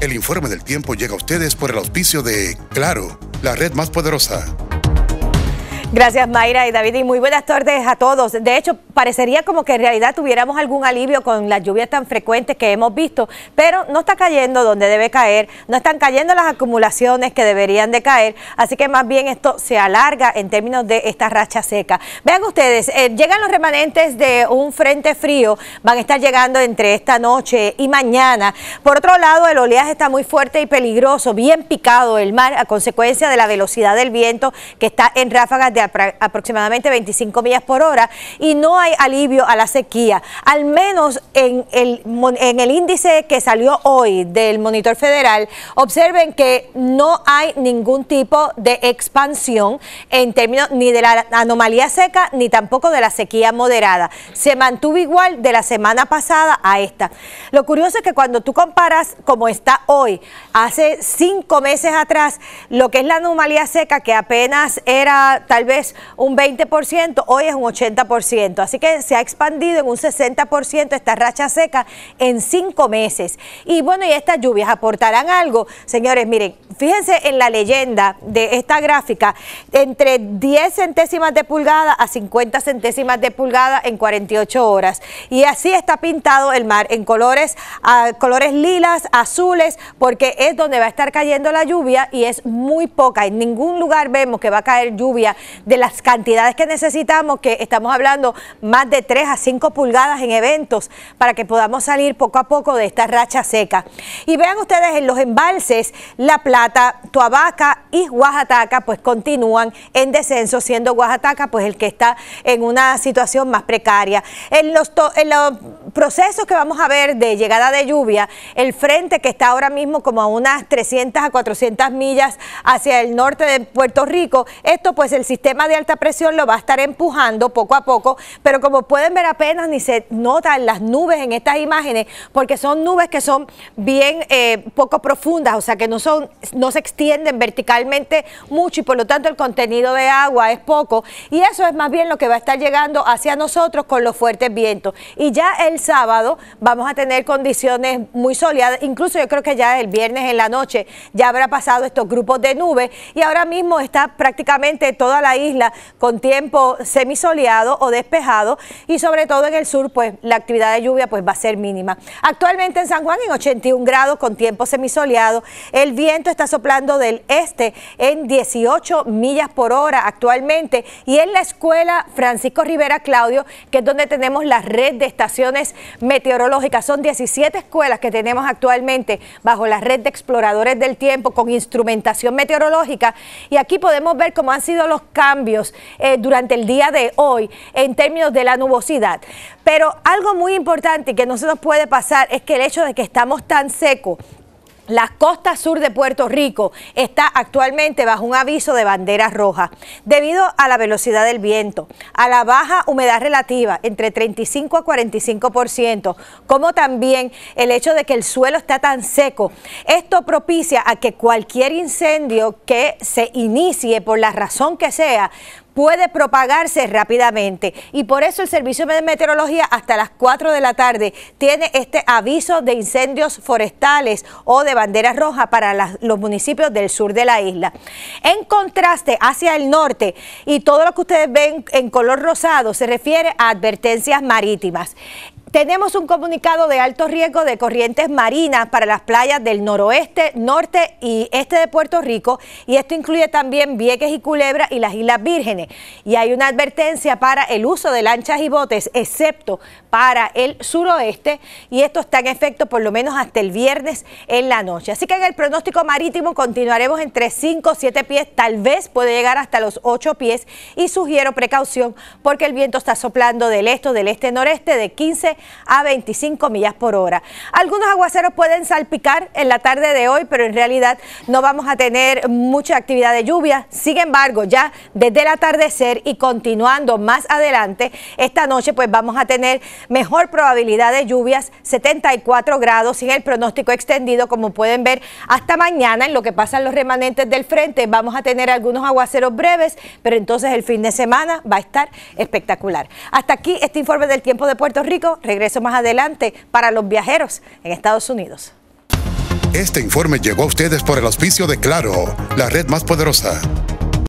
El informe del tiempo llega a ustedes por el auspicio de Claro, la red más poderosa. Gracias Mayra y David y muy buenas tardes a todos. De hecho, parecería como que en realidad tuviéramos algún alivio con las lluvias tan frecuentes que hemos visto, pero no está cayendo donde debe caer, no están cayendo las acumulaciones que deberían de caer, así que más bien esto se alarga en términos de esta racha seca. Vean ustedes, eh, llegan los remanentes de un frente frío, van a estar llegando entre esta noche y mañana. Por otro lado, el oleaje está muy fuerte y peligroso, bien picado el mar a consecuencia de la velocidad del viento que está en ráfagas aproximadamente 25 millas por hora y no hay alivio a la sequía. Al menos en el, en el índice que salió hoy del monitor federal, observen que no hay ningún tipo de expansión en términos ni de la anomalía seca ni tampoco de la sequía moderada. Se mantuvo igual de la semana pasada a esta. Lo curioso es que cuando tú comparas como está hoy, hace cinco meses atrás, lo que es la anomalía seca, que apenas era tal vez un 20%, hoy es un 80%. Así que se ha expandido en un 60% esta racha seca en cinco meses. Y bueno, y estas lluvias aportarán algo. Señores, miren, fíjense en la leyenda de esta gráfica, entre 10 centésimas de pulgada a 50 centésimas de pulgada en 48 horas. Y así está pintado el mar en colores, a, colores lilas, azules, porque es donde va a estar cayendo la lluvia y es muy poca. En ningún lugar vemos que va a caer lluvia de las cantidades que necesitamos, que estamos hablando más de 3 a 5 pulgadas en eventos, para que podamos salir poco a poco de esta racha seca. Y vean ustedes en los embalses, La Plata, Tuabaca y Oaxaca, pues continúan en descenso, siendo Oaxaca pues el que está en una situación más precaria. en los procesos que vamos a ver de llegada de lluvia, el frente que está ahora mismo como a unas 300 a 400 millas hacia el norte de Puerto Rico, esto pues el sistema de alta presión lo va a estar empujando poco a poco, pero como pueden ver apenas ni se notan las nubes en estas imágenes, porque son nubes que son bien eh, poco profundas, o sea que no, son, no se extienden verticalmente mucho y por lo tanto el contenido de agua es poco y eso es más bien lo que va a estar llegando hacia nosotros con los fuertes vientos. Y ya el sábado vamos a tener condiciones muy soleadas, incluso yo creo que ya el viernes en la noche ya habrá pasado estos grupos de nubes y ahora mismo está prácticamente toda la isla con tiempo semisoleado o despejado y sobre todo en el sur pues la actividad de lluvia pues va a ser mínima. Actualmente en San Juan en 81 grados con tiempo semisoleado, el viento está soplando del este en 18 millas por hora actualmente y en la escuela Francisco Rivera Claudio, que es donde tenemos la red de estaciones meteorológicas. Son 17 escuelas que tenemos actualmente bajo la red de exploradores del tiempo con instrumentación meteorológica y aquí podemos ver cómo han sido los cambios eh, durante el día de hoy en términos de la nubosidad. Pero algo muy importante que no se nos puede pasar es que el hecho de que estamos tan secos la costa sur de Puerto Rico está actualmente bajo un aviso de bandera roja debido a la velocidad del viento, a la baja humedad relativa entre 35 a 45%, como también el hecho de que el suelo está tan seco. Esto propicia a que cualquier incendio que se inicie por la razón que sea puede propagarse rápidamente. Y por eso el Servicio de Meteorología hasta las 4 de la tarde tiene este aviso de incendios forestales o de bandera roja para los municipios del sur de la isla. En contraste, hacia el norte y todo lo que ustedes ven en color rosado se refiere a advertencias marítimas. Tenemos un comunicado de alto riesgo de corrientes marinas para las playas del noroeste, norte y este de Puerto Rico y esto incluye también Vieques y Culebra y las Islas Vírgenes. Y hay una advertencia para el uso de lanchas y botes, excepto para el suroeste y esto está en efecto por lo menos hasta el viernes en la noche. Así que en el pronóstico marítimo continuaremos entre 5 7 pies, tal vez puede llegar hasta los 8 pies y sugiero precaución porque el viento está soplando del este, del este-noreste de 15 a 25 millas por hora. Algunos aguaceros pueden salpicar en la tarde de hoy, pero en realidad no vamos a tener mucha actividad de lluvia. Sin embargo, ya desde el atardecer y continuando más adelante, esta noche pues vamos a tener mejor probabilidad de lluvias, 74 grados sin el pronóstico extendido, como pueden ver, hasta mañana en lo que pasan los remanentes del frente. Vamos a tener algunos aguaceros breves, pero entonces el fin de semana va a estar espectacular. Hasta aquí este informe del tiempo de Puerto Rico. Regreso más adelante para los viajeros en Estados Unidos. Este informe llegó a ustedes por el auspicio de Claro, la red más poderosa.